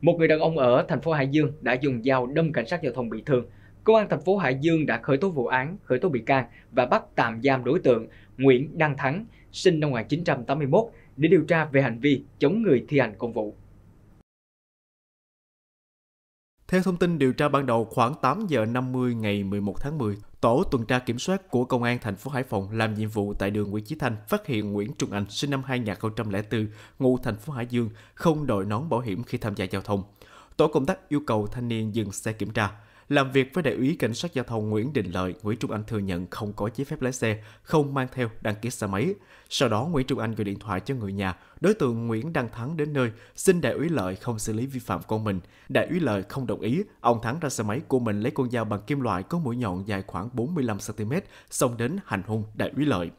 Một người đàn ông ở thành phố Hải Dương đã dùng dao đâm cảnh sát giao thông bị thương. Công an thành phố Hải Dương đã khởi tố vụ án, khởi tố bị can và bắt tạm giam đối tượng Nguyễn Đăng Thắng, sinh năm 1981, để điều tra về hành vi chống người thi hành công vụ. Theo thông tin điều tra ban đầu, khoảng 8 giờ 50 ngày 11 tháng 10, Tổ tuần tra kiểm soát của Công an thành phố Hải Phòng làm nhiệm vụ tại đường Nguyễn Chí Thanh phát hiện Nguyễn Trung Anh sinh năm 2004, ngụ thành phố Hải Dương, không đội nón bảo hiểm khi tham gia giao thông. Tổ công tác yêu cầu thanh niên dừng xe kiểm tra. Làm việc với đại úy cảnh sát giao thông Nguyễn Đình Lợi, Nguyễn Trung Anh thừa nhận không có giấy phép lái xe, không mang theo đăng ký xe máy. Sau đó, Nguyễn Trung Anh gọi điện thoại cho người nhà. Đối tượng Nguyễn Đăng Thắng đến nơi, xin đại úy Lợi không xử lý vi phạm con mình. Đại úy Lợi không đồng ý. Ông Thắng ra xe máy của mình lấy con dao bằng kim loại có mũi nhọn dài khoảng 45cm, xông đến hành hung đại úy Lợi.